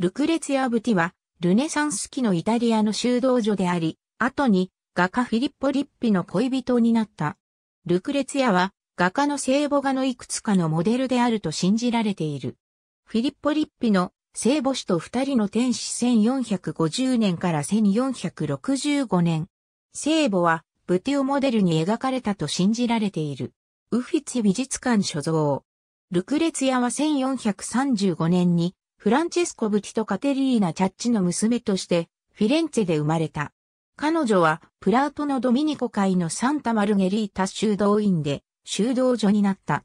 ルクレツィア・ブティは、ルネサンス期のイタリアの修道女であり、後に画家フィリッポ・リッピの恋人になった。ルクレツィアは、画家の聖母画のいくつかのモデルであると信じられている。フィリッポ・リッピの聖母子と二人の天使1450年から1465年。聖母はブティをモデルに描かれたと信じられている。ウフィツィ美術館所蔵。ルクレツィアは1435年にフランチェスコ・ブティとカテリーナ・チャッチの娘として、フィレンツェで生まれた。彼女は、プラートのドミニコ会のサンタ・マルゲリータ修道院で、修道女になった。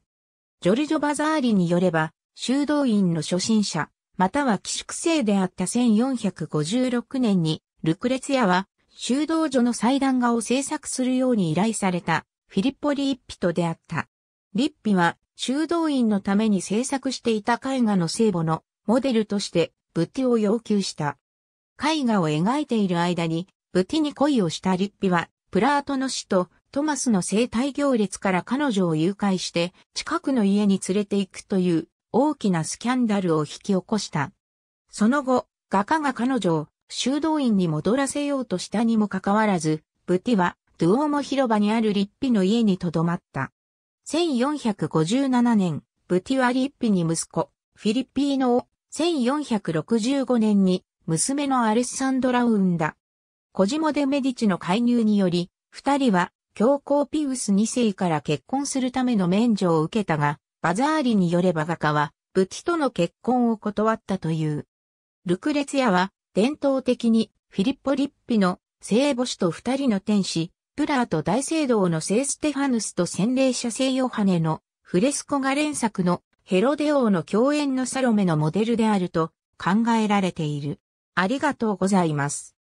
ジョルジョ・バザーリによれば、修道院の初心者、または寄宿生であった1456年に、ルクレツヤは、修道女の祭壇画を制作するように依頼された、フィリッポ・リッピと出会った。リッピは、修道院のために制作していた絵画の聖母のモデルとしてブティを要求した。絵画を描いている間に、ブティに恋をしたリッピは、プラートの死とトマスの生体行列から彼女を誘拐して、近くの家に連れて行くという大きなスキャンダルを引き起こした。その後、画家が彼女を修道院に戻らせようとしたにもかかわらず、ブティはドゥオモ広場にあるリッピの家に留まった。1457年、ブティはリッピに息子、フィリピーノを1465年に娘のアレッサンドラを産んだ。コジモ・デ・メディチの介入により、二人は教皇ピウス二世から結婚するための免除を受けたが、バザーリによれば画家は、武器との結婚を断ったという。ルクレツヤは、伝統的に、フィリッポ・リッピの聖母子と二人の天使、プラーと大聖堂の聖ステファヌスと洗礼者聖ヨハネのフレスコが連作のヘロデ王の共演のサロメのモデルであると考えられている。ありがとうございます。